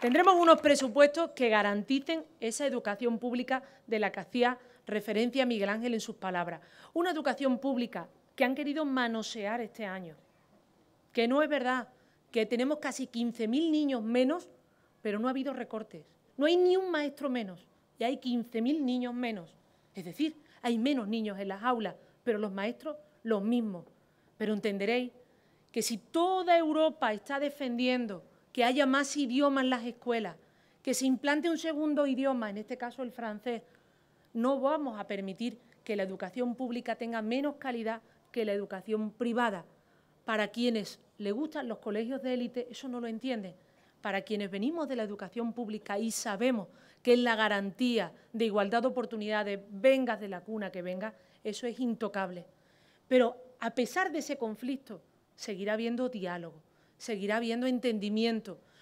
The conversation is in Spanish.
Tendremos unos presupuestos que garanticen esa educación pública de la que hacía referencia Miguel Ángel en sus palabras. Una educación pública que han querido manosear este año. Que no es verdad, que tenemos casi 15.000 niños menos, pero no ha habido recortes. No hay ni un maestro menos y hay 15.000 niños menos. Es decir, hay menos niños en las aulas, pero los maestros los mismos. Pero entenderéis que si toda Europa está defendiendo que haya más idiomas en las escuelas, que se implante un segundo idioma, en este caso el francés. No vamos a permitir que la educación pública tenga menos calidad que la educación privada. Para quienes le gustan los colegios de élite, eso no lo entienden. Para quienes venimos de la educación pública y sabemos que es la garantía de igualdad de oportunidades, vengas de la cuna que venga, eso es intocable. Pero a pesar de ese conflicto, seguirá habiendo diálogo seguirá habiendo entendimiento